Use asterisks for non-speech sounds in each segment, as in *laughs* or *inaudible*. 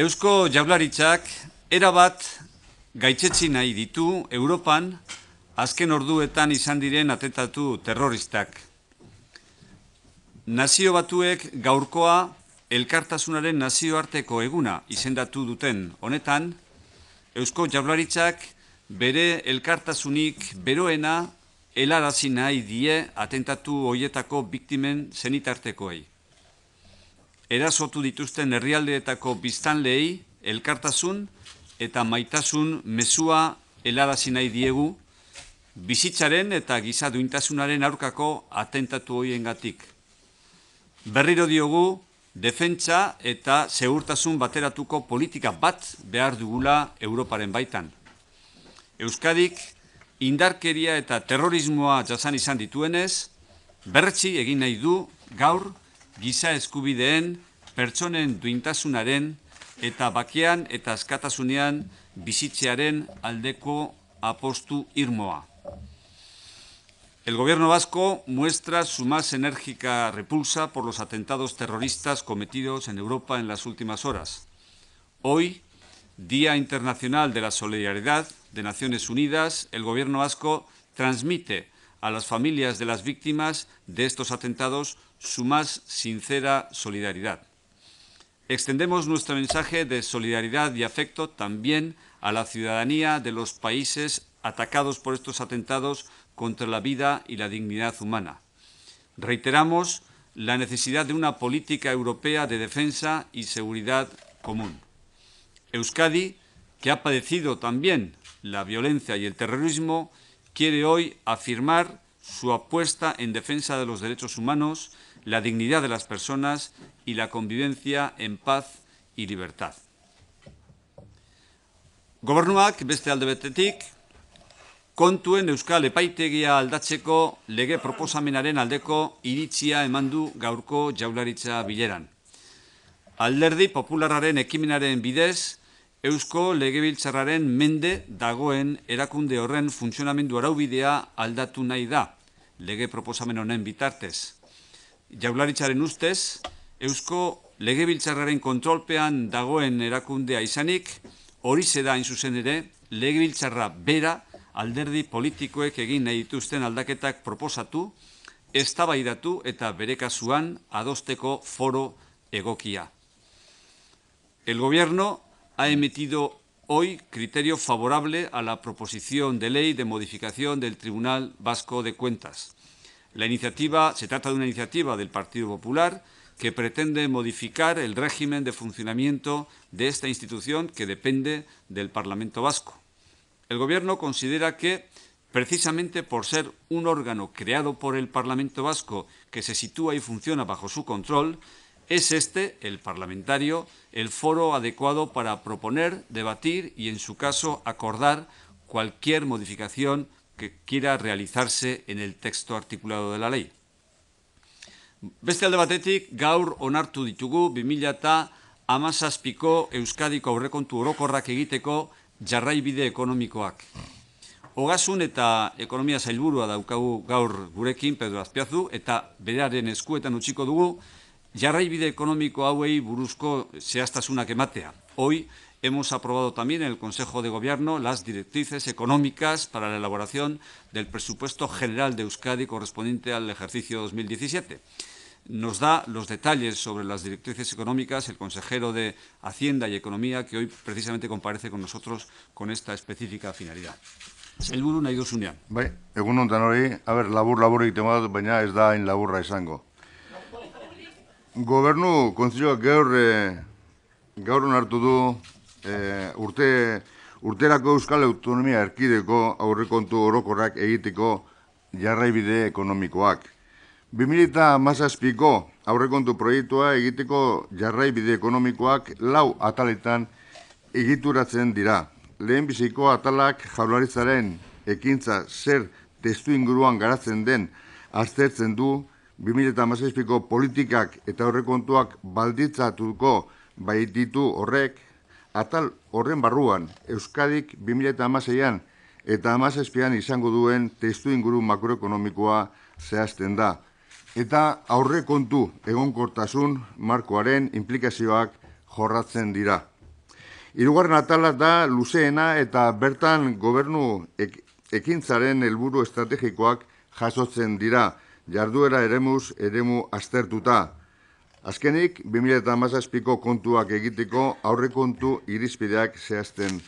Eusko jaularitzak erabat gaitzetsi nahi ditu Europan azken orduetan izan diren atetatu terroristak. Nazio batuek gaurkoa elkartasunaren nazioarteko eguna izendatu duten honetan, Eusko jaularitzak bere elkartasunik beroena helarazi nahi die atentatu hoietako biktimen zenitartekoei erasotu dituzten herrialdeetako biztanlei elkartasun eta maitasun mezua helarazi nahi diegu bizitzaren eta giza duintasunaren aurkako atentatu hoiengatik. Berriro diogu defentsa eta segurtasun bateratuko politika bat behar dugula Europaren baitan. Euskadik indarkeria eta terrorismoa jasan izan dituenez, bertsi egin nahi du gaur, giza eskubideen, pertsonen duintasunaren eta bakean eta askatasunean bizitzearen aldeko apostu irmoa. El gobierno vasco muestra su más enérgica repulsa por los atentados terroristas cometidos en Europa en las últimas horas. Hoy, Día Internacional de la Solidaridad de Naciones Unidas, el gobierno vasco transmite a las familias de las víctimas de estos atentados su más sincera solidaridad. Extendemos nuestro mensaje de solidaridad y afecto también a la ciudadanía de los países atacados por estos atentados contra la vida y la dignidad humana. Reiteramos la necesidad de una política europea de defensa y seguridad común. Euskadi, que ha padecido también la violencia y el terrorismo, quiere hoy afirmar su apuesta en defensa de los derechos humanos, la dignidad de las personas y la convivencia en paz y libertad. Gobernuak beste alde betetik, kontuen Euskal Epaitegia aldatzeko lege proposamenaren aldeko iritzia emandu gaurko jaularitza bileran. Alderdi populararen ekimenaren bidez, Eusko legebiltzarraren mende dagoen erakunde horren funtzionamendu araubidea aldatu nahi da lege proposamen honen bitartez jaularitzaren ustez, Eusko Legebiltzarraren kontrolpean dagoen erakundea izanik, hori zeda hain zuzen ere, Legebiltzarra bera alderdi politikoek egin nahi dituzten aldaketak proposatu, eztabaidatu eta bere kasuan adosteko foro egokia. El gobierno ha emitido hoy criterio favorable a la proposición de ley de modificación del Tribunal Vasco de Cuentas. La iniciativa, se trata de una iniciativa del Partido Popular que pretende modificar el régimen de funcionamiento de esta institución que depende del Parlamento Vasco. El Gobierno considera que, precisamente por ser un órgano creado por el Parlamento Vasco que se sitúa y funciona bajo su control, es este, el parlamentario, el foro adecuado para proponer, debatir y, en su caso, acordar cualquier modificación que quiera realizarse en el texto articulado de la ley. Beste alde batetik, gaur onartu ditugu 2017ko Euskadiko aurrekontu orokorrak egiteko jarraibide ekonomikoak. Ogasun eta ekonomia zailburua daukagu gaur gurekin, Pedro Azpiazu, eta beraren eskuetan utziko dugu, jarraibide ekonomiko hauei buruzko zehaztasunak ematea. Hoi, Hemos aprobado también en el Consejo de Gobierno las directrices económicas para la elaboración del presupuesto general de Euskadi correspondiente al ejercicio 2017. Nos da los detalles sobre las directrices económicas el consejero de Hacienda y Economía, que hoy precisamente comparece con nosotros con esta específica finalidad. nahi Bai, egun hori, a ber, labur y tema baina ez da laburra izango. Gobierno, gaur, eh, gaur Eh, urte, urterako euskal autonomia erkideko aurrekontu orokorrak egiteko jarraibide ekonomikoak. 2008ko aurrekontu proiektua egiteko jarraibide ekonomikoak lau ataletan egituratzen dira. Lehen biziko atalak jaularitzaren ekintza zer testu inguruan garatzen den aztertzen du 2008ko politikak eta aurrekontuak balditzatuko baititu horrek atal horren barruan, Euskadik 2008an eta amazazpian izango duen testu inguru makroekonomikoa zehazten da. Eta aurre kontu egonkortasun markoaren implikazioak jorratzen dira. Hirugarren atala da luzeena eta bertan gobernu ekintzaren helburu estrategikoak jasotzen dira, jarduera eremuz eremu aztertuta. Azkenik, 2008ko kontuak egiteko aurrekontu irizpideak zehazten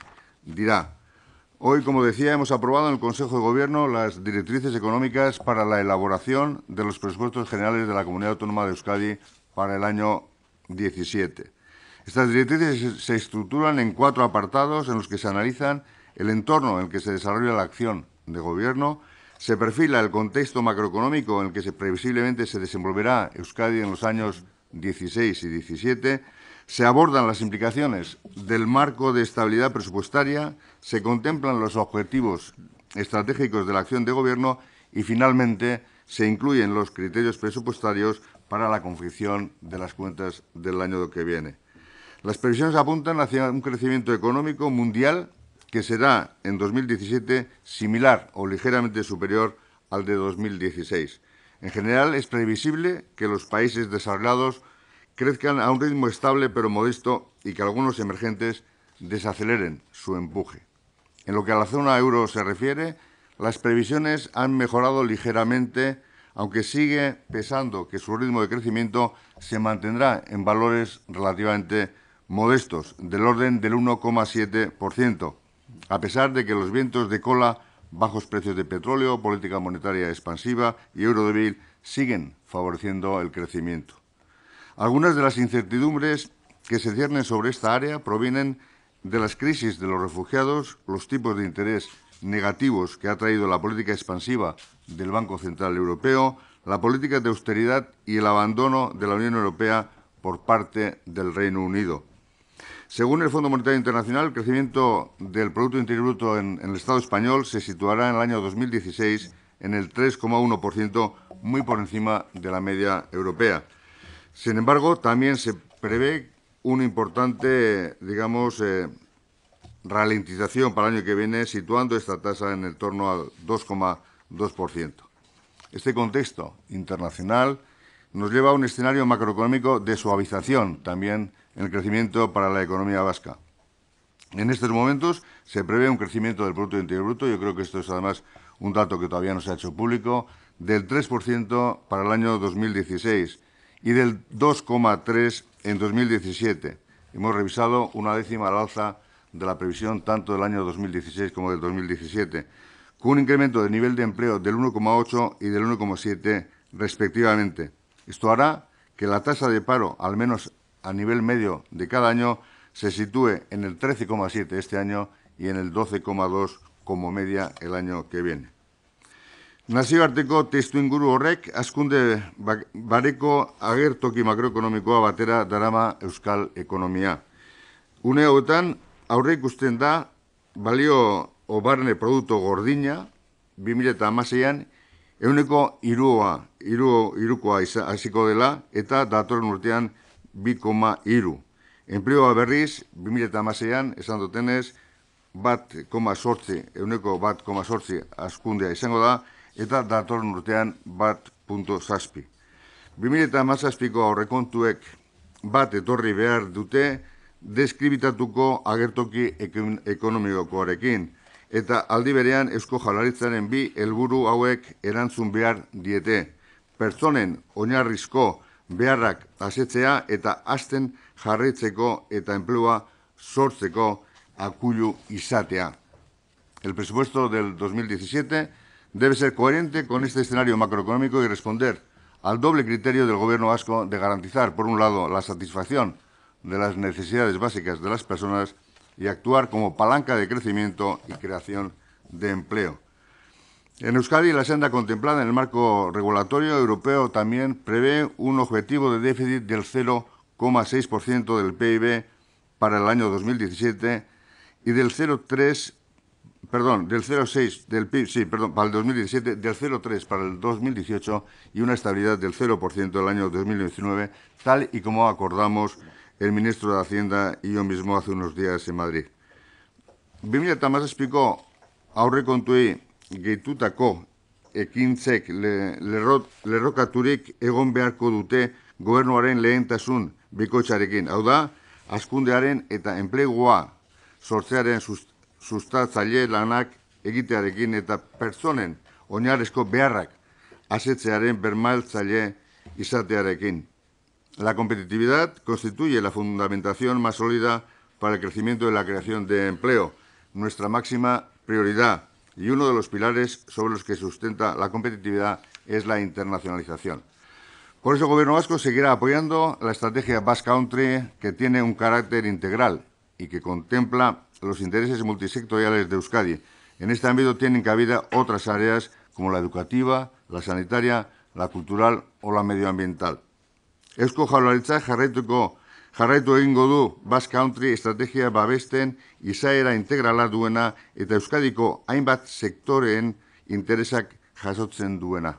dirá. Hoy, como decía, hemos aprobado en el Consejo de Gobierno las directrices económicas para la elaboración de los presupuestos generales de la Comunidad Autónoma de Euskadi para el año 17. Estas directrices se estructuran en cuatro apartados en los que se analizan el entorno en el que se desarrolla la acción de Gobierno, se perfila el contexto macroeconómico en el que se previsiblemente se desenvolverá Euskadi en los años 16 y 17, se abordan las implicaciones del marco de estabilidad presupuestaria, se contemplan los objetivos estratégicos de la acción de Gobierno y, finalmente, se incluyen los criterios presupuestarios para la confección de las cuentas del año que viene. Las previsiones apuntan hacia un crecimiento económico mundial que será en 2017 similar o ligeramente superior al de 2016 en general, es previsible que los países desarrollados crezcan a un ritmo estable pero modesto y que algunos emergentes desaceleren su empuje. En lo que a la zona euro se refiere, las previsiones han mejorado ligeramente, aunque sigue pesando que su ritmo de crecimiento se mantendrá en valores relativamente modestos, del orden del 1,7%, a pesar de que los vientos de cola Bajos precios de petróleo, política monetaria expansiva y euro siguen favoreciendo el crecimiento. Algunas de las incertidumbres que se ciernen sobre esta área provienen de las crisis de los refugiados, los tipos de interés negativos que ha traído la política expansiva del Banco Central Europeo, la política de austeridad y el abandono de la Unión Europea por parte del Reino Unido. Según el Fondo Monetario Internacional, el crecimiento del Producto Interior Bruto en, el Estado español se situará en el año 2016 en el 3,1%, muy por encima de la media europea. Sin embargo, también se prevé una importante, digamos, eh, ralentización para el año que viene, situando esta tasa en el torno al 2,2%. Este contexto internacional nos lleva a un escenario macroeconómico de suavización también en el crecimiento para la economía vasca. En estos momentos se prevé un crecimiento del Producto Interior Bruto, yo creo que esto es además un dato que todavía no se ha hecho público, del 3% para el año 2016 y del 2,3% en 2017. Hemos revisado una décima al alza de la previsión tanto del año 2016 como del 2017, con un incremento del nivel de empleo del 1,8 y del 1,7 respectivamente. Esto hará que la tasa de paro, al menos a nivel medio de cada año se sitúe en el 13,7 este año y en el 12,2 como media el año que viene. Nazioarteko testu inguru horrek, askunde ba-, bareko agertoki makroekonomikoa batera darama euskal ekonomia. Une hauetan, aurre ikusten da, balio obarne produktu gordina, 2016 an euneko irua, irukoa hasiko dela, eta datorren urtean, 2,2. Enpleoa berriz, 2008an, esan dutenez, bat koma sortzi, euneko bat koma sortzi askundea izango da, eta datorren urtean bat punto zazpi. 2008ko aurrekontuek bat etorri behar dute deskribitatuko agertoki ekonomikoarekin, eta aldi berean Eusko Jaurlaritzaren bi helburu hauek erantzun behar diete. Pertsonen oinarrizko beharrak asetzea eta asten jarretzeko eta enplua sortzeko y Satea. El presupuesto del 2017 debe ser coherente con este escenario macroeconómico y responder al doble criterio del Gobierno vasco de garantizar, por un lado, la satisfacción de las necesidades básicas de las personas y actuar como palanca de crecimiento y creación de empleo. En Euskadi, la senda contemplada en el marco regulatorio europeo también prevé un objetivo de déficit del 0,6% del PIB para el año 2017 y del 0,3 perdón, del 0,6 del sí, para el 2017, del 0,3 para el 2018 y una estabilidad del 0% el año 2019, tal y como acordamos el ministro de Hacienda y yo mismo hace unos días en Madrid. está. Más explicó. con gehitutako ekintzek le, lerrot, lerrokaturik egon beharko dute gobernuaren lehentasun bikoitzarekin. Hau da, askundearen eta enplegua sortzearen sustatzaile lanak egitearekin eta pertsonen oinarrezko beharrak asetzearen bermaltzaile izatearekin. La competitividad constituye la fundamentación más sólida para el crecimiento de la creación de empleo, nuestra máxima prioridad y uno de los pilares sobre los que sustenta la competitividad es la internacionalización. Por eso el Gobierno vasco seguirá apoyando la estrategia Basque Country, que tiene un carácter integral y que contempla los intereses multisectoriales de Euskadi. En este ámbito tienen cabida otras áreas como la educativa, la sanitaria, la cultural o la medioambiental. Eusko Jaurlaritzak jarraituko Jarraitu egingo du Basque Country estrategia babesten izaera integrala duena eta Euskadiko hainbat sektoreen interesak jasotzen duena.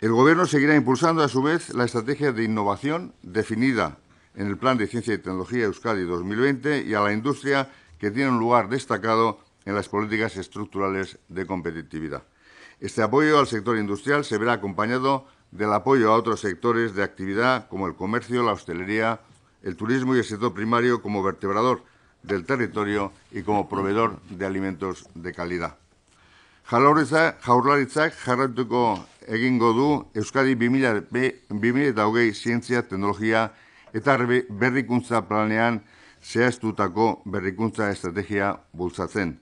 El Gobierno seguirá impulsando a su vez la estrategia de innovación definida en el Plan de Ciencia y Tecnología Euskadi 2020 y a la industria que tiene un lugar destacado en las políticas estructurales de competitividad. Este apoyo al sector industrial se verá acompañado del apoyo a otros sectores de actividad como el comercio, la hostelería, el turismo y el sector primario como vertebrador del territorio y como proveedor de alimentos de calidad. Jaurlaritzak, jaurlaritzak jarraituko egingo du Euskadi 2000, eta hogei zientzia, teknologia eta berrikuntza planean zehaztutako berrikuntza estrategia bultzatzen.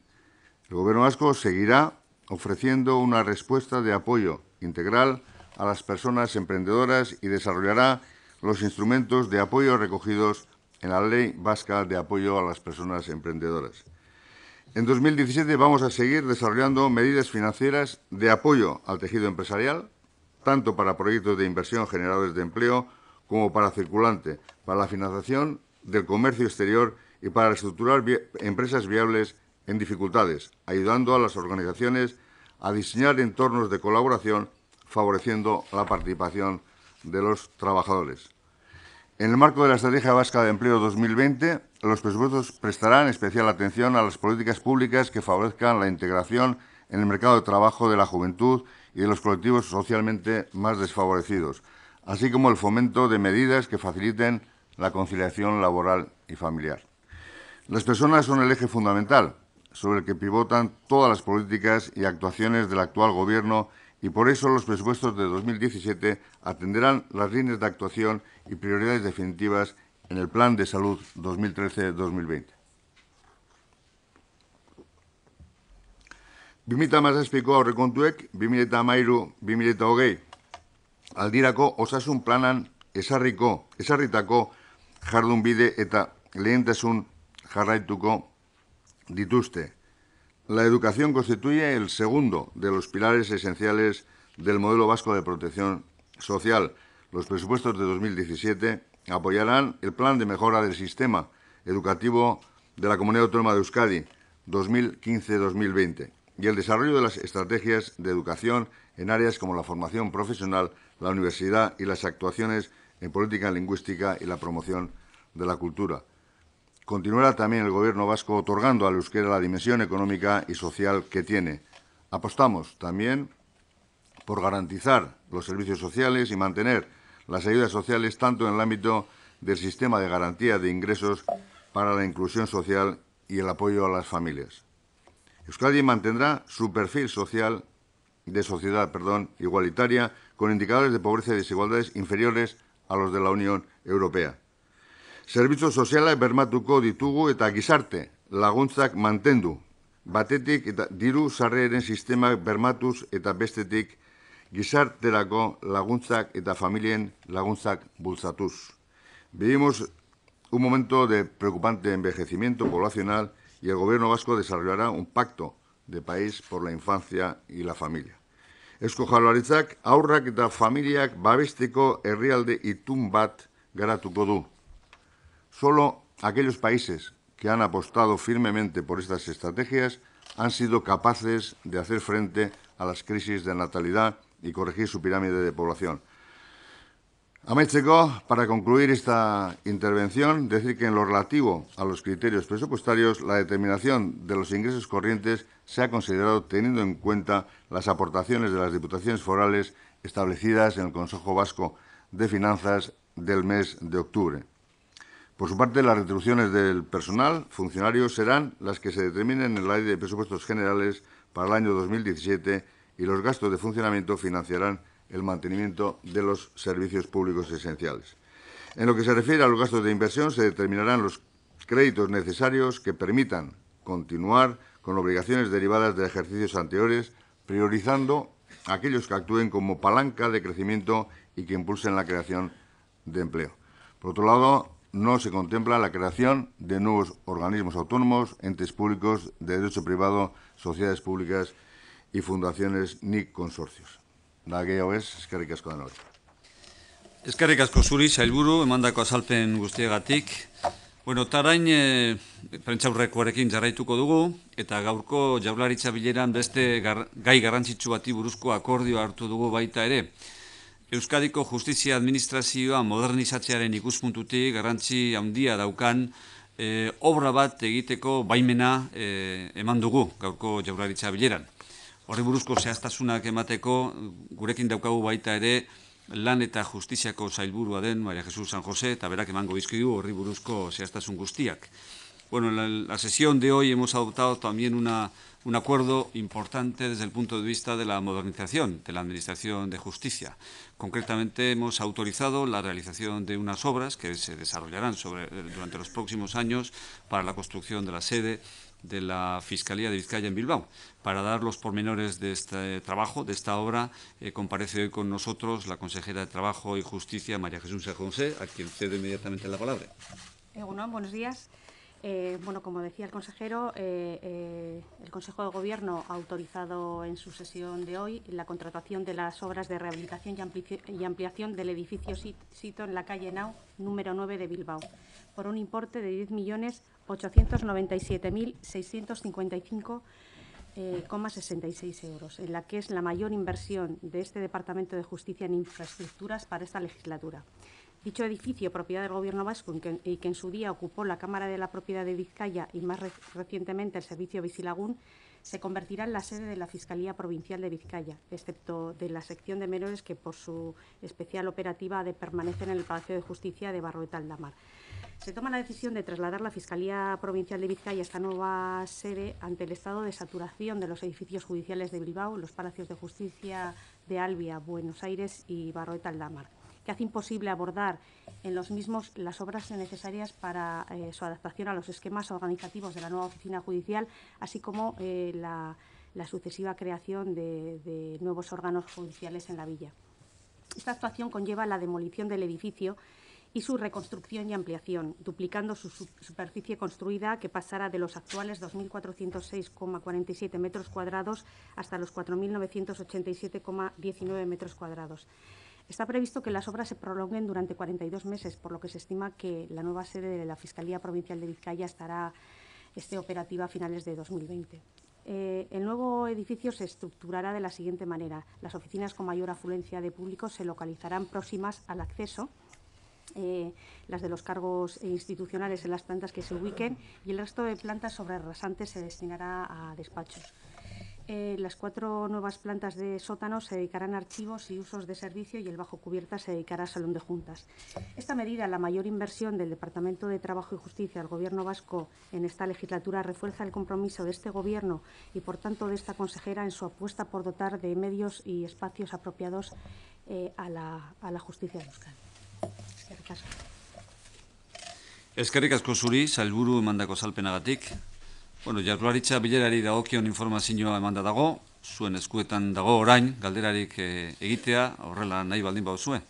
El gobierno asko seguirá ofreciendo una respuesta de apoyo integral a las personas emprendedoras y desarrollará los instrumentos de apoyo recogidos en la Ley Vasca de Apoyo a las Personas Emprendedoras. En 2017 vamos a seguir desarrollando medidas financieras de apoyo al tejido empresarial, tanto para proyectos de inversión generadores de empleo como para circulante, para la financiación del comercio exterior y para estructurar empresas viables en dificultades, ayudando a las organizaciones a diseñar entornos de colaboración favoreciendo la participación de los trabajadores. En el marco de la Estrategia Vasca de Empleo 2020, los presupuestos prestarán especial atención a las políticas públicas que favorezcan la integración en el mercado de trabajo de la juventud y de los colectivos socialmente más desfavorecidos, así como el fomento de medidas que faciliten la conciliación laboral y familiar. Las personas son el eje fundamental sobre el que pivotan todas las políticas y actuaciones del actual Gobierno y por eso los presupuestos de 2017 atenderán las líneas de actuación y prioridades definitivas en el Plan de Salud 2013-2020. Vimita más mazazpiko a bi bimita amairu, bimita aldirako osasun planan esarriko, esarritako jardunbide eta lehentasun jarraituko dituste. La educación constituye el segundo de los pilares esenciales del modelo vasco de protección social. Los presupuestos de 2017 apoyarán el plan de mejora del sistema educativo de la Comunidad Autónoma de Euskadi 2015-2020 y el desarrollo de las estrategias de educación en áreas como la formación profesional, la universidad y las actuaciones en política lingüística y la promoción de la cultura. Continuará también el Gobierno vasco otorgando a euskera la dimensión económica y social que tiene. Apostamos también por garantizar los servicios sociales y mantener las ayudas sociales tanto en el ámbito del sistema de garantía de ingresos para la inclusión social y el apoyo a las familias. Euskadi mantendrá su perfil social de sociedad perdón, igualitaria con indicadores de pobreza y desigualdades inferiores a los de la Unión Europea. Zerbitzu soziala bermatuko ditugu eta gizarte laguntzak mantendu. Batetik eta diru sarreren sistemak bermatuz eta bestetik gizarterako laguntzak eta familien laguntzak bultzatuz. Vivimos un momento de preocupante envejecimiento poblacional y el gobierno vasco desarrollará un pacto de país por la infancia y la familia. Esko jaloaritzak aurrak eta familiak babesteko herrialde itun bat garatuko du. Solo aquellos países que han apostado firmemente por estas estrategias han sido capaces de hacer frente a las crisis de natalidad y corregir su pirámide de población. A para concluir esta intervención, decir que en lo relativo a los criterios presupuestarios, la determinación de los ingresos corrientes se ha considerado teniendo en cuenta las aportaciones de las diputaciones forales establecidas en el Consejo Vasco de Finanzas del mes de octubre. Por su parte, las retribuciones del personal funcionario serán las que se determinen en el ley de presupuestos generales para el año 2017 y los gastos de funcionamiento financiarán el mantenimiento de los servicios públicos esenciales. En lo que se refiere a los gastos de inversión, se determinarán los créditos necesarios que permitan continuar con obligaciones derivadas de ejercicios anteriores, priorizando aquellos que actúen como palanca de crecimiento y que impulsen la creación de empleo. Por otro lado, no se contempla la creación de nuevos organismos autónomos, entes públicos de derecho privado, sociedades públicas y fundaciones ni consorcios. Nada que ya ves, es que ricasco de noche. Es que ricasco suri, emandako azalpen guztiagatik. Bueno, tarain e, eh, prentzaurrekoarekin jarraituko dugu, eta gaurko jaularitza bileran beste gai garrantzitsu bati buruzko akordio hartu dugu baita ere. Euskadiko Justizia Administrazioa modernizatzearen ikuspuntutik garrantzi handia daukan e, obra bat egiteko baimena e, eman dugu gaurko jauraritza bileran. Horri buruzko zehaztasunak emateko gurekin daukagu baita ere lan eta justiziako zailburua den Maria Jesús San Jose eta berak emango dizkigu horri buruzko zehaztasun guztiak. Bueno, la sesión de hoy hemos adoptado también una un acuerdo importante desde el punto de vista de la modernización de la Administración de Justicia. Concretamente, hemos autorizado la realización de unas obras que se desarrollarán sobre, durante los próximos años para la construcción de la sede de la Fiscalía de Vizcaya en Bilbao. Para dar los pormenores de este trabajo, de esta obra, eh, comparece hoy con nosotros la consejera de Trabajo y Justicia, María Jesús José, a quien cede inmediatamente la palabra. buenos días. Eh, bueno, como decía el consejero, eh, eh, el Consejo de Gobierno ha autorizado en su sesión de hoy la contratación de las obras de rehabilitación y, y ampliación del edificio sito en la calle Nau, número 9 de Bilbao, por un importe de 10.897.655,66 euros, en la que es la mayor inversión de este Departamento de Justicia en infraestructuras para esta legislatura. Dicho edificio, propiedad del Gobierno vasco y que en su día ocupó la Cámara de la Propiedad de Vizcaya y más recientemente el Servicio Vicilagún, se convertirá en la sede de la Fiscalía Provincial de Vizcaya, excepto de la sección de menores que por su especial operativa de permanecer en el Palacio de Justicia de barroeta Aldamar. Se toma la decisión de trasladar la Fiscalía Provincial de Vizcaya a esta nueva sede ante el estado de saturación de los edificios judiciales de Bilbao, los Palacios de Justicia de Albia, Buenos Aires y barroeta Aldamar que hace imposible abordar en los mismos las obras necesarias para eh, su adaptación a los esquemas organizativos de la nueva oficina judicial, así como eh, la, sucesiva creación de, de nuevos órganos judiciales en la villa. Esta actuación conlleva la demolición del edificio y su reconstrucción y ampliación, duplicando su superficie construida que pasará de los actuales 2.406,47 metros cuadrados hasta los 4.987,19 metros cuadrados. Está previsto que las obras se prolonguen durante 42 meses, por lo que se estima que la nueva sede de la Fiscalía Provincial de Vizcaya estará operativa a finales de 2020. Eh, el nuevo edificio se estructurará de la siguiente manera. Las oficinas con mayor afluencia de público se localizarán próximas al acceso, eh, las de los cargos institucionales en las plantas que se ubiquen y el resto de plantas sobre rasantes se destinará a despachos. Eh, las cuatro nuevas plantas de sótano se dedicarán a archivos y usos de servicio y el bajo cubierta se dedicará a salón de juntas. Esta medida, la mayor inversión del Departamento de Trabajo y Justicia al Gobierno vasco en esta legislatura, refuerza el compromiso de este Gobierno y, por tanto, de esta consejera en su apuesta por dotar de medios y espacios apropiados eh, a, la, justicia de Euskadi. Bueno, ya lo ha jaurlaritza bilerari dagokion informazioa eman dago, zuen eskuetan dago orain, galderarik eh, egitea, horrela nahi baldin bauzue.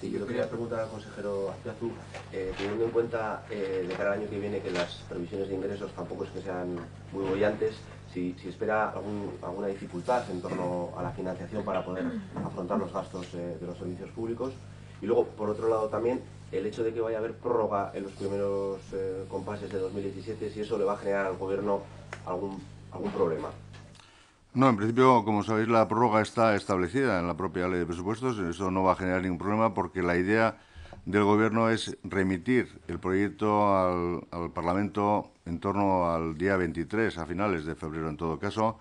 Sí, yo quería preguntar al consejero Azpiazu, eh, teniendo en cuenta eh, de cara año que viene que las previsiones de ingresos tampoco es que sean muy bollantes, si, si espera algún, alguna dificultad en torno a la financiación para poder afrontar los gastos eh, de los servicios públicos y luego, por otro lado también, el hecho de que vaya a haber prórroga en los primeros eh, compases de 2017, si eso le va a generar al gobierno algún, algún problema. No, en principio, como sabéis, la prórroga está establecida en la propia ley de presupuestos. Eso no va a generar ningún problema porque la idea del Gobierno es remitir el proyecto al, al Parlamento en torno al día 23, a finales de febrero en todo caso,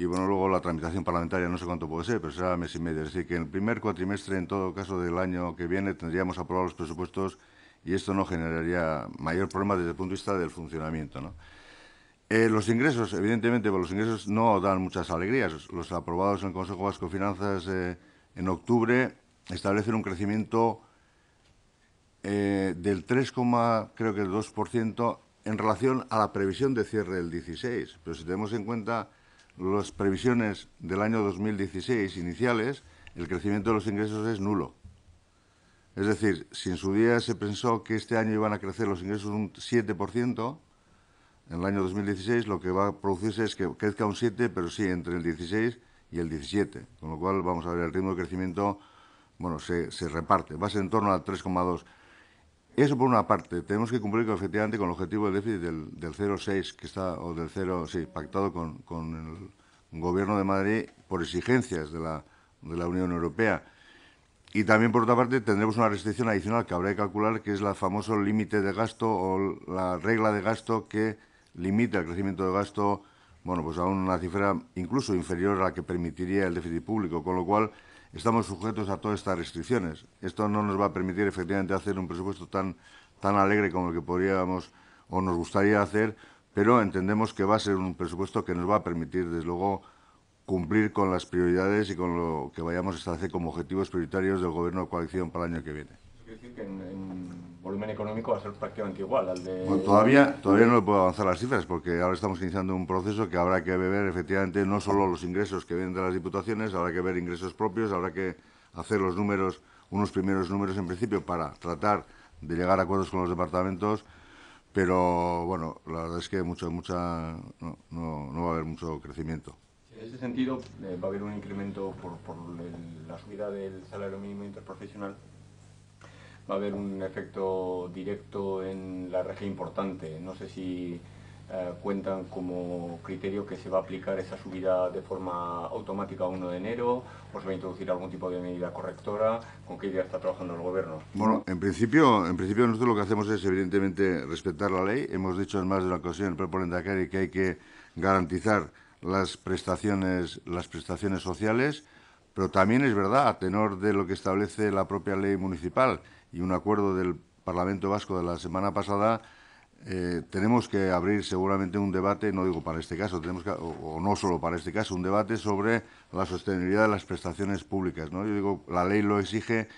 y bueno, luego la tramitación parlamentaria no sé cuánto puede ser, pero será mes y medio. Es decir, que en el primer cuatrimestre, en todo caso del año que viene, tendríamos aprobados los presupuestos y esto no generaría mayor problema desde el punto de vista del funcionamiento. Eh, los ingresos, evidentemente, pues los ingresos no dan muchas alegrías. Los aprobados en el Consejo Vasco de Finanzas eh, en octubre establecen un crecimiento eh, del 3, creo que el 2% en relación a la previsión de cierre del 16. Pero si tenemos en cuenta las previsiones del año 2016 iniciales, el crecimiento de los ingresos es nulo. Es decir, si en su día se pensó que este año iban a crecer los ingresos un 7%, en el año 2016 lo que va a producirse es que crezca un 7%, pero sí entre el 16 y el 17, con lo cual vamos a ver el ritmo de crecimiento, bueno, se, se reparte, va a ser en torno al 3,2%. Eso por una parte, tenemos que cumplir efectivamente con el objetivo de déficit del, 0,6 que está, o del 0, pactado con, el Gobierno de Madrid por exigencias de la, de la, Unión Europea. Y también, por otra parte, tendremos una restricción adicional que habrá que calcular, que es el famoso límite de gasto o la regla de gasto que limita el crecimiento de gasto, bueno, pues a una cifra incluso inferior a la que permitiría el déficit público, con lo cual estamos sujetos a todas estas restricciones. Esto no nos va a permitir efectivamente hacer un presupuesto tan, tan alegre como el que podríamos o nos gustaría hacer, pero entendemos que va a ser un presupuesto que nos va a permitir, desde luego, cumplir con las prioridades y con lo que vayamos a establecer como objetivos prioritarios del Gobierno de coalición para el año que viene. en volumen económico va a ser prácticamente igual al de... todavía, todavía no le puedo avanzar las cifras porque ahora estamos iniciando un proceso que habrá que ver efectivamente no solo los ingresos que vienen de las diputaciones, habrá que ver ingresos propios, habrá que hacer los números, unos primeros números en principio para tratar de llegar a acuerdos con los departamentos, pero bueno, la verdad es que mucho, mucha, no, no, va a haber mucho crecimiento. En ese sentido, eh, va a haber un incremento por, la subida del salario mínimo interprofesional va a haber un efecto directo en la región importante. No sé si eh, cuentan como criterio que se va a aplicar esa subida de forma automática a 1 de enero o se va a introducir algún tipo de medida correctora, con qué idea está trabajando el Gobierno. Bueno, en principio, en principio nosotros lo que hacemos es evidentemente respetar la ley. Hemos dicho en más de una ocasión, el propio y que hay que garantizar las prestaciones, las prestaciones sociales, pero también es verdad, a tenor de lo que establece la propia ley municipal, y un acuerdo del Parlamento Vasco de la semana pasada, eh, tenemos que abrir seguramente un debate, no digo para este caso, tenemos o, no solo para este caso, un debate sobre la sostenibilidad de las prestaciones públicas. ¿no? Yo digo, la ley lo exige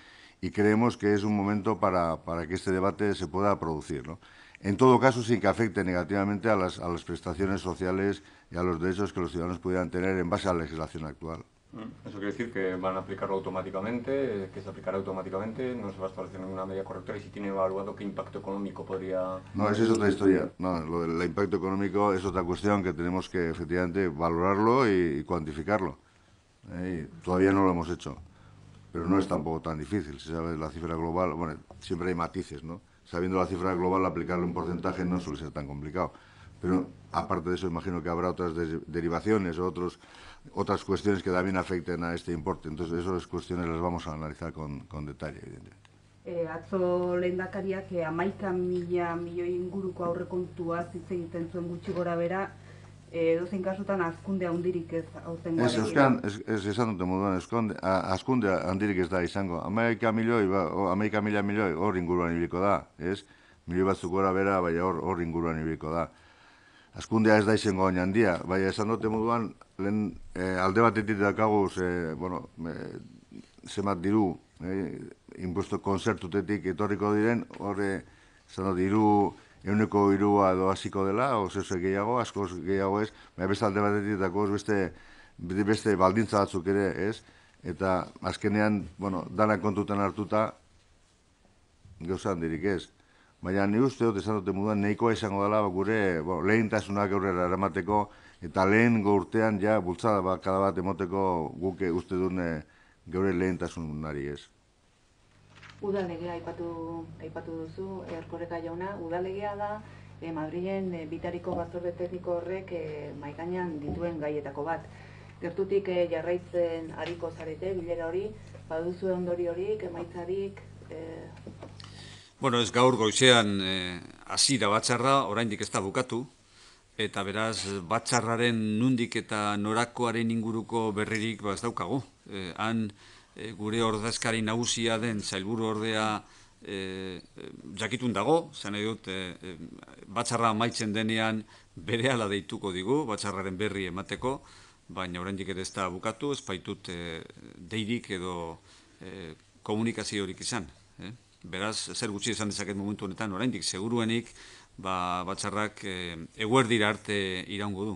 y creemos que es un momento para, que este debate se pueda producir. ¿no? En todo caso, sin que afecte negativamente a las, a las prestaciones sociales y a los derechos que los ciudadanos pudieran tener en base a la legislación actual. Mm. Eso quiere decir que van a aplicarlo automáticamente, eh, que se aplicará automáticamente, no se va a establecer ninguna medida correctora y si tiene evaluado qué impacto económico podría... No, esa es otra historia. No, lo del impacto económico es otra cuestión que tenemos que efectivamente valorarlo y, cuantificarlo. ¿eh? todavía no lo hemos hecho, pero no es tampoco tan difícil. Si sabes la cifra global, bueno, siempre hay matices, ¿no? Sabiendo la cifra global, aplicarle un porcentaje no suele ser tan complicado. Pero aparte de eso, imagino que habrá otras derivaciones o otros, otras cuestiones que también afecten a este importe. Entonces, esas cuestiones las vamos a analizar con, con detalle, evidentemente. Eh, atzo lehendakariak amaika mila milioi inguruko aurrekontua zitzen egiten zuen gutxi gora bera, eh, edozein kasutan azkunde handirik ez hauten gara. Ez, euskan, ez, esan dute moduan, eskonde, handirik ez da izango. Amaika ba, o, mila milioi hor inguruan ibiliko da, ez? Milioi batzuk gora bera, bai hor, hor inguruan ibiliko da askundea ez da izango gaina handia, bai, esan dute moduan, lehen eh, alde bat ditit bueno, e, diru, e, eh, inpuesto konzertutetik etorriko diren, horre, esan dut, diru, euneko irua edo hasiko dela, oso ze gehiago, asko gehiago ez, baina beste alde bat ditit beste, beste baldintza batzuk ere, ez, eta azkenean, bueno, dana kontutan hartuta, gauzan dirik ez, Baina ni uste dut esan dute mudan neikoa izango dela gure bo, lehentasunak aurrera eramateko eta lehen urtean ja bultzada bat kada bat emoteko guke eh, uste dut eh, gure lehentasun nari ez. Udal legea aipatu duzu, erkoreka jauna. Udal da e, bitariko batzorde tekniko horrek e, maikainan dituen gaietako bat. Gertutik jarraitzen ariko zarete bilera hori, baduzu ondori horik, emaitzarik... Bueno, ez gaur goizean eh, hasi da batxarra, oraindik ez da bukatu, eta beraz batxarraren nundik eta norakoaren inguruko berririk ba, daukagu. Eh, han eh, gure ordezkari nagusia den zailburu ordea jakitun dago, zan edut batxarra maitzen denean bere ala deituko digu, batxarraren berri emateko, baina oraindik ere da bukatu, ez deirik edo e, komunikazio horik izan. Beraz, zer gutxi esan dezaket momentu honetan oraindik seguruenik ba, batzarrak eh, eguerdira arte iraungo du.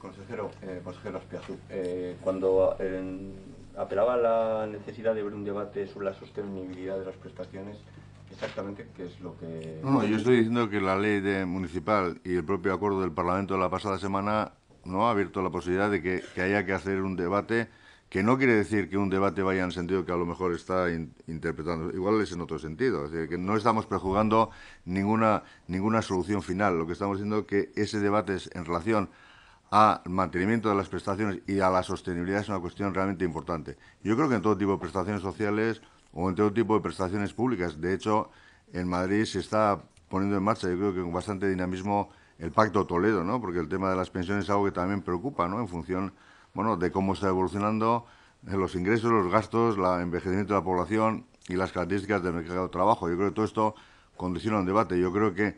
Consejero, eh, consejero Aspiazu, eh, cuando eh, apelaba a la necesidad de ver un debate sobre la sostenibilidad de las prestaciones, exactamente qué es lo que... No, no yo estoy diciendo que la ley municipal y el propio acuerdo del Parlamento de la pasada semana no ha abierto la posibilidad de que, que haya que hacer un debate que no quiere decir que un debate vaya en sentido que a lo mejor está interpretando, igual es en otro sentido, es decir, que no estamos prejugando ninguna, ninguna solución final, lo que estamos diciendo es que ese debate es en relación al mantenimiento de las prestaciones y a la sostenibilidad es una cuestión realmente importante. Yo creo que en todo tipo de prestaciones sociales o en todo tipo de prestaciones públicas, de hecho, en Madrid se está poniendo en marcha, yo creo que con bastante dinamismo, el Pacto Toledo, ¿no? porque el tema de las pensiones es algo que también preocupa, ¿no? en función bueno, de cómo está evolucionando eh, los ingresos, los gastos, el envejecimiento de la población y las características del mercado de trabajo. Yo creo que todo esto condiciona un debate. Yo creo que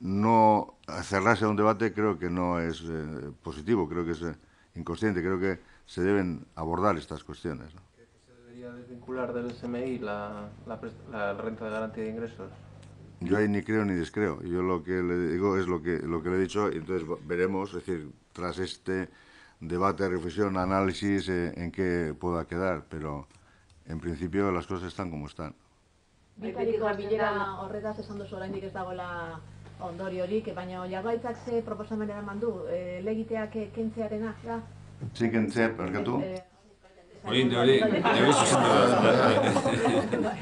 no cerrarse a un debate creo que no es eh, positivo, creo que es eh, inconsciente, creo que se deben abordar estas cuestiones. ¿Se debería desvincular del SMI la, renta de garantía de ingresos? Yo ahí ni creo ni descreo. Yo lo que le digo es lo que, lo que le he dicho y entonces veremos, es decir, tras este debate, reflexión, análisis eh, en qué pueda quedar, pero en principio las cosas están como están. Bai, Bikarik jarbilera horretaz esan duzu orain ez dagoela ondori hori, eh, baina jarbaitzak ze proposamen eraman du, e, legiteak kentzearena, da? Si, kentzea, perkatu? Hori, de hori, de hori, de *laughs* bai.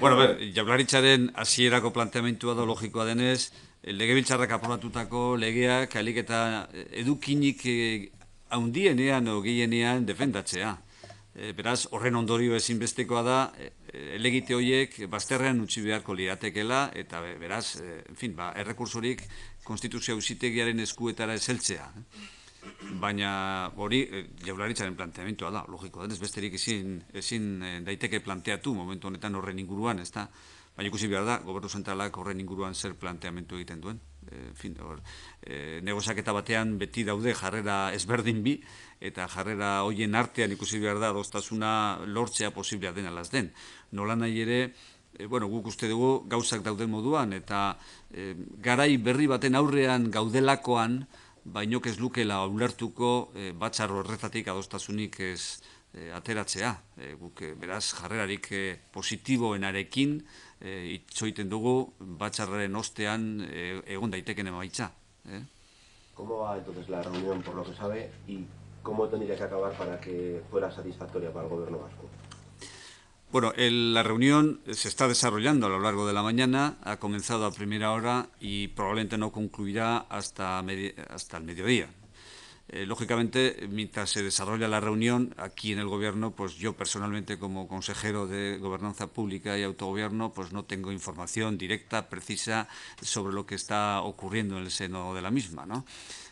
Bueno, a ver, jaularitzaren asierako planteamentua da logikoa denez, legebiltzarrak aprobatutako legeak alik eta eh, edukinik eh, haundienean o gehienean defendatzea. Eh, beraz, horren ondorio ezinbestekoa da, elegite horiek bazterrean utzi beharko liatekela eta beraz, en ba, errekursorik konstituzio usitegiaren eskuetara ezeltzea. Baina hori jaularitzaren planteamentua da, logiko denez, besterik ezin, ezin daiteke planteatu momentu honetan horren inguruan, ez Baina ikusi behar da, gobernu zentralak horren inguruan zer planteamentu egiten duen. E, fin, or, e, negozak batean beti daude jarrera ezberdin bi, eta jarrera hoien artean ikusi behar da, doztasuna lortzea posiblea den alaz den. Nola nahi ere, e, bueno, guk uste dugu gauzak dauden moduan, eta e, garai berri baten aurrean gaudelakoan, Baino ez lukela ulertuko e, batzarro erretatik adostasunik ez e, ateratzea. E, guk eh, beraz jarrerarik e, positiboenarekin e, itxoiten dugu segunda ostean e, egon daiteken emaitza. Eh? ¿Cómo va entonces la reunión por lo que sabe y cómo tendría que acabar para que fuera satisfactoria para el gobierno vasco? Bueno, la reunión se está desarrollando a lo largo de la mañana, ha comenzado a primera hora y probablemente no concluirá hasta, hasta el mediodía. Eh, lógicamente, mientras se desarrolla la reunión, aquí en el Gobierno, pues yo personalmente como consejero de Gobernanza Pública y Autogobierno, pues no tengo información directa, precisa, sobre lo que está ocurriendo en el seno de la misma,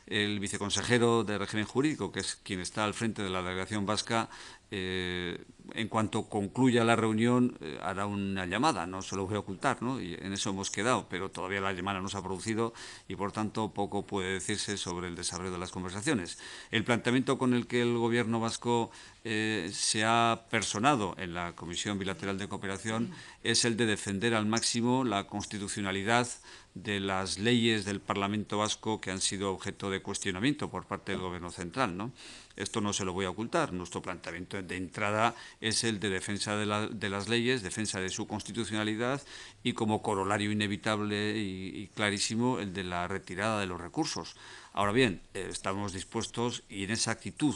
el viceconsejero de régimen jurídico, que es quien está al frente de la delegación vasca, eh, en cuanto concluya la reunión, eh, hará una llamada, no se lo voy a ocultar, ¿no? Y en eso hemos quedado, pero todavía la llamada no se ha producido y, por tanto, poco puede decirse sobre el desarrollo de las conversaciones. El planteamiento con el que el Gobierno vasco eh, se ha personado en la Comisión Bilateral de Cooperación es el de defender al máximo la constitucionalidad de las leyes del Parlamento vasco que han sido objeto de cuestionamiento por parte del Gobierno central, ¿no? Esto no se lo voy a ocultar. Nuestro planteamiento de entrada es el de defensa de, las leyes, defensa de su constitucionalidad y como corolario inevitable y, clarísimo el de la retirada de los recursos. Ahora bien, eh, estamos dispuestos, y en esa actitud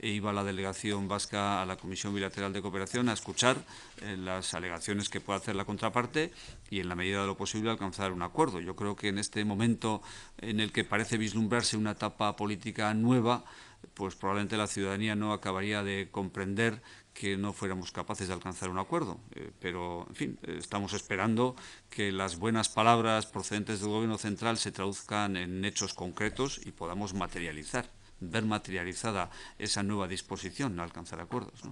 iba la delegación vasca a la Comisión Bilateral de Cooperación, a escuchar eh, las alegaciones que pueda hacer la contraparte y, en la medida de lo posible, alcanzar un acuerdo. Yo creo que en este momento en el que parece vislumbrarse una etapa política nueva, pues probablemente la ciudadanía no acabaría de comprender que no fuéramos capaces de alcanzar un acuerdo. Eh, pero, en fin, eh, estamos esperando que las buenas palabras procedentes del Gobierno central se traduzcan en hechos concretos y podamos materializar, ver materializada esa nueva disposición a alcanzar acuerdos. en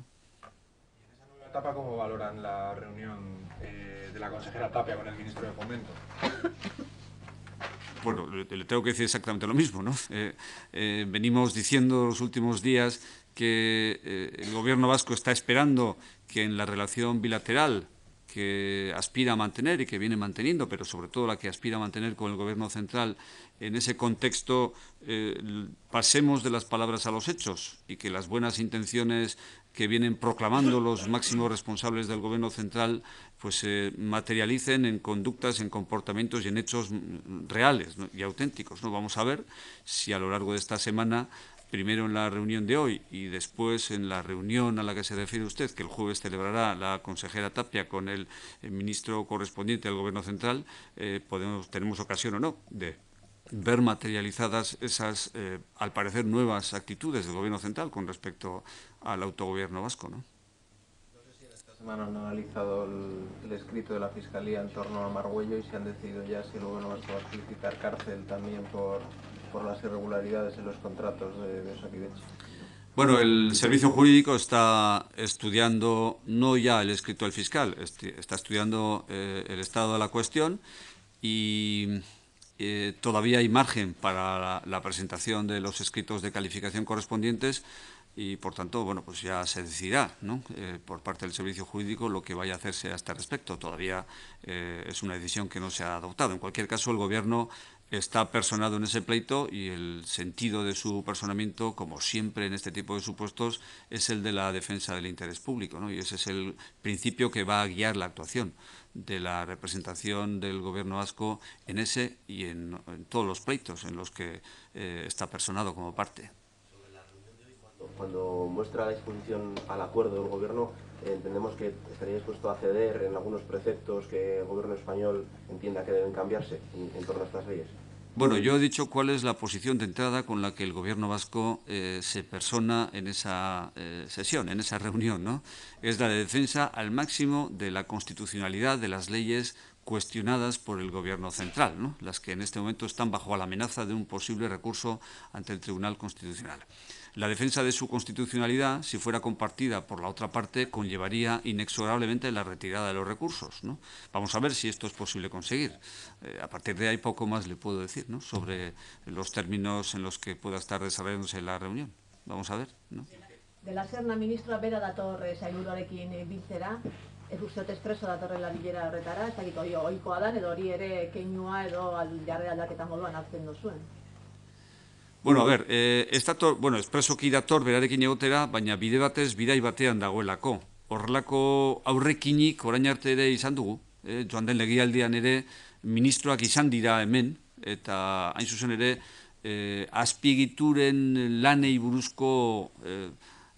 esa nueva etapa cómo valoran la reunión eh, de la consejera Tapia con el ministro de Fomento? *laughs* Bueno, eh, le tengo que decir exactamente lo mismo. ¿no? Eh, eh, venimos diciendo los últimos días que el gobierno vasco está esperando que en la relación bilateral que aspira a mantener y que viene manteniendo, pero sobre todo la que aspira a mantener con el gobierno central en ese contexto eh, pasemos de las palabras a los hechos y que las buenas intenciones que vienen proclamando los máximos responsables del Gobierno central pues se eh, materialicen en conductas, en comportamientos y en hechos mm, mm, reales y auténticos. ¿no? Vamos a ver si a lo largo de esta semana primero en la reunión de hoy y después en la reunión a la que se refiere usted, que el jueves celebrará la consejera Tapia con el, eh, ministro correspondiente del Gobierno central, tenemos ocasión o no de ver materializadas esas, eh, al parecer, nuevas actitudes del Gobierno central con respecto al autogobierno vasco. ¿no? sé si esta semana han analizado el, escrito de la Fiscalía en torno a Margüello y se han decidido ya si el Gobierno vasco va a solicitar cárcel también por, las irregularidades en los contratos de, de Bueno, el servicio jurídico está estudiando no ya el escrito del fiscal, está estudiando eh, el estado de la cuestión y eh, todavía hay margen para la, presentación de los escritos de calificación correspondientes y, por tanto, bueno, pues ya se decidirá eh, por parte del servicio jurídico lo que vaya a hacerse a este respecto. Todavía eh, es una decisión que no se ha adoptado. En cualquier caso, el Gobierno está personado en ese pleito y el sentido de su personamiento, como siempre en este tipo de supuestos, es el de la defensa del interés público, y ese es el principio que va a guiar la actuación de la representación del gobierno vasco en ese y en, todos los pleitos en los que eh, está personado como parte cuando muestra la disposición al acuerdo del Gobierno, eh, entendemos que estaría dispuesto a ceder en algunos preceptos que el Gobierno español entienda que deben cambiarse en, torno a estas leyes. Bueno, yo he dicho cuál es la posición de entrada con la que el Gobierno vasco eh, se persona en esa eh, sesión, en esa reunión, ¿no? Es la de defensa al máximo de la constitucionalidad de las leyes cuestionadas por el Gobierno central, ¿no? las que en este momento están bajo la amenaza de un posible recurso ante el Tribunal Constitucional. La defensa de su constitucionalidad, si fuera compartida por la otra parte, conllevaría inexorablemente la retirada de los recursos. ¿no? Vamos a ver si esto es posible conseguir. Eh, a partir de ahí poco más le puedo decir ¿no? sobre los términos en los que pueda estar desarrollándose la reunión. Vamos a ver. ¿no? Belarserna, ministroa bera dator sailburuarekin biltzera, ez uste dut estreso la bilera horretara, ez dakit hori ohikoa hoy, edo hori ere keinua edo jarre aldaketa moduan hartzen dozuen. Bueno, a ber, e, eh, ez dator, bueno, espresoki dator berarekin egotera, baina bide batez, bidai batean dagoelako. Horrelako aurrekinik orain arte ere izan dugu, e, joan den legialdian ere ministroak izan dira hemen, eta hain zuzen ere, e, azpiegituren lanei buruzko e,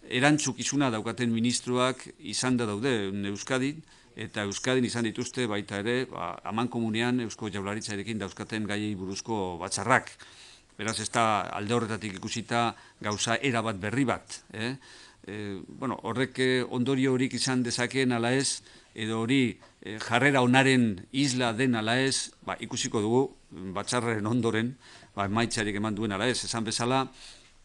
erantzuk izuna daukaten ministroak izan da daude Euskadin, eta Euskadin izan dituzte baita ere, ba, aman komunian Eusko Jaularitzarekin dauzkaten gaiei buruzko batzarrak beraz ez da alde horretatik ikusita gauza erabat berri bat. Eh? Eh, bueno, horrek eh, ondorio horik izan dezakeen ala ez, edo hori eh, jarrera onaren isla den ala ez, ba, ikusiko dugu, batxarren ondoren, ba, maitxarik eman duen ala ez, esan bezala,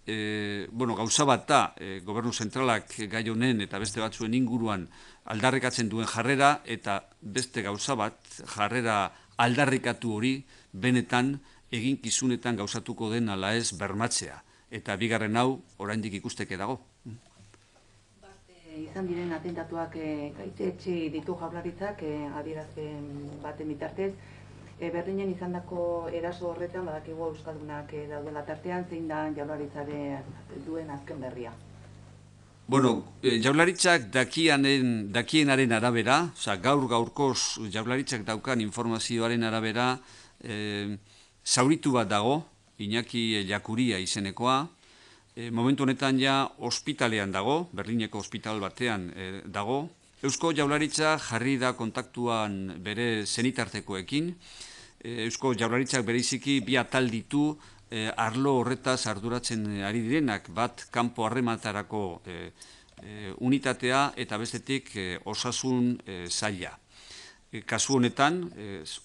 E, bueno, gauza bat da, e, gobernu zentralak gai honen eta beste batzuen inguruan aldarrikatzen duen jarrera eta beste gauza bat jarrera aldarrikatu hori benetan egin kizunetan gauzatuko den ala ez bermatzea, eta bigarren hau oraindik ikusteke dago. Bat izan diren atentatuak e, ditu jaularitzak e, eh, adierazpen baten bitartez, e, berdinen izan dako eraso horretan badakigu euskaldunak daudela tartean, zein da jaularitzaren duen azken berria. Bueno, jaularitzak dakianen, dakienaren arabera, oza, gaur gaurkoz jaularitzak daukan informazioaren arabera, zauritu bat dago, Iñaki Jakuria izenekoa, e, momentu honetan ja ospitalean dago, Berlineko ospital batean e, dago, Eusko Jaularitza jarri da kontaktuan bere zenitartekoekin, e, eh, Eusko Jaularitzak bere iziki bi atal ditu, arlo horretaz arduratzen ari direnak, bat kanpo harrematarako e, unitatea eta bestetik osasun e, zaila. Kasu honetan,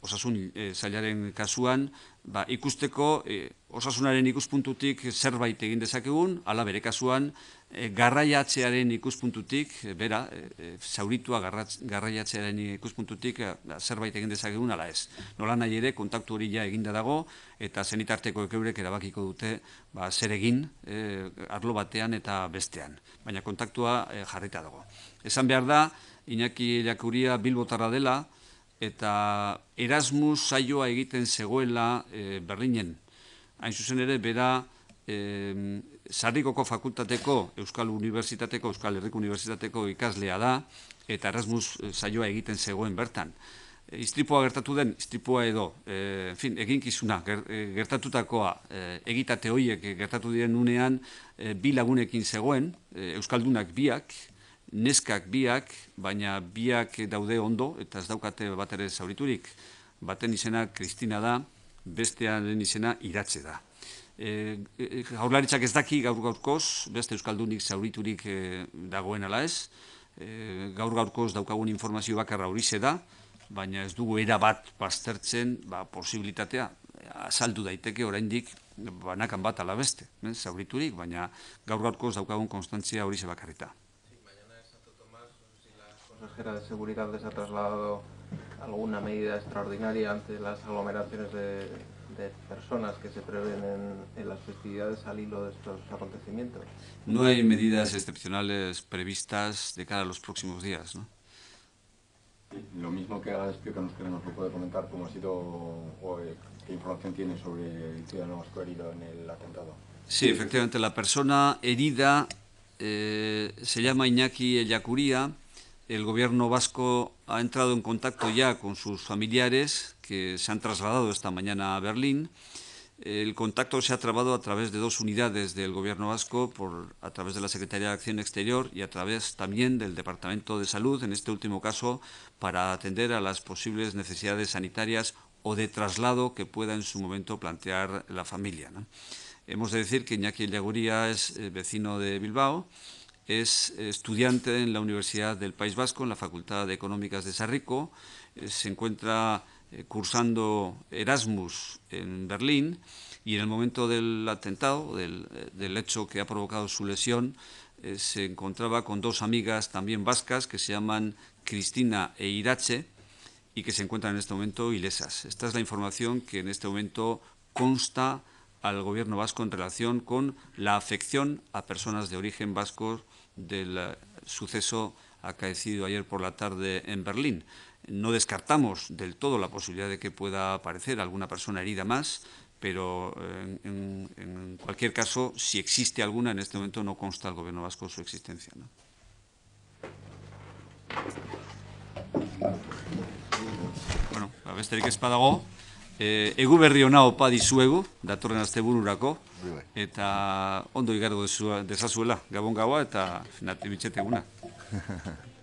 osasun e, zailaren kasuan, ba, ikusteko e, osasunaren ikuspuntutik zerbait egin dezakegun, ala bere kasuan e, garraiatzearen ikuspuntutik, e, bera, e, e zauritua garrat, garraiatzearen ikuspuntutik zerbait egin dezakegun, ala ez. Nola nahi ere kontaktu hori ja eginda dago, eta zenitarteko ekeurek erabakiko dute ba, zer egin arlo batean eta bestean. Baina kontaktua e, jarrita dago. Esan behar da, Iñaki Lakuria Bilbotarra dela, eta Erasmus saioa egiten zegoela e, Berlinen. Hain zuzen ere, bera e, fakultateko Euskal Unibertsitateko, Euskal Herriko Unibertsitateko ikaslea da, eta Erasmus eh, saioa egiten zegoen bertan. E, gertatu den, istripua edo, e, fin, eginkizuna, ger, gertatutakoa, e, egitate horiek gertatu diren unean, e, bi lagunekin zegoen, Euskaldunak biak, neskak biak, baina biak daude ondo, eta ez daukate bat ere zauriturik. Baten izena Kristina da, bestearen izena iratze da. E, e, ez daki gaur gaurkoz, beste Euskaldunik zauriturik e, dagoen ala ez. E, gaur gaurkoz daukagun informazio bakarra hori da, baina ez dugu era bat baztertzen ba, posibilitatea azaldu daiteke oraindik banakan bat ala beste, eh, zauriturik, baina gaur gaurkoz daukagun konstantzia hori ze bakarrita. consejera de Seguridad les ha trasladado alguna medida extraordinaria ante las aglomeraciones de, personas que se prevén en, las festividades al hilo de estos acontecimientos? No hay medidas excepcionales previstas de cara a los próximos días, ¿no? Lo mismo que ahora nos queremos un poco comentar cómo ha sido o eh, qué información tiene sobre el ciudadano vasco herido en el atentado. Sí, efectivamente, la persona herida eh, se llama Iñaki Ellacuría, el gobierno vasco ha entrado en contacto ya con sus familiares que se han trasladado esta mañana a Berlín. El contacto se ha trabado a través de dos unidades del Gobierno vasco, por, a través de la Secretaría de Acción Exterior y a través también del Departamento de Salud, en este último caso, para atender a las posibles necesidades sanitarias o de traslado que pueda en su momento plantear la familia. Hemos de decir que Iñaki Llaguría es eh, vecino de Bilbao, es estudiante en la Universidad del País Vasco, en la Facultad de Económicas de Rico. Eh, se encuentra eh, cursando Erasmus en Berlín y en el momento del atentado, del, eh, hecho que ha provocado su lesión, se encontraba con dos amigas también vascas que se llaman Cristina e Irache y que se encuentran en este momento ilesas. Esta es la información que en este momento consta al gobierno vasco en relación con la afección a personas de origen vasco del eh, suceso acaecido ayer por la tarde en Berlín. No descartamos del todo la posibilidad de que pueda aparecer alguna persona herida más, pero eh, en, cualquier caso, si existe alguna, en este momento no consta al Gobierno vasco su existencia. ¿no? Eh, egu berri ona opa dizuegu, datorren azte bai, bai. eta ondo igargo dezazuela, gabon gaua eta finat *laughs*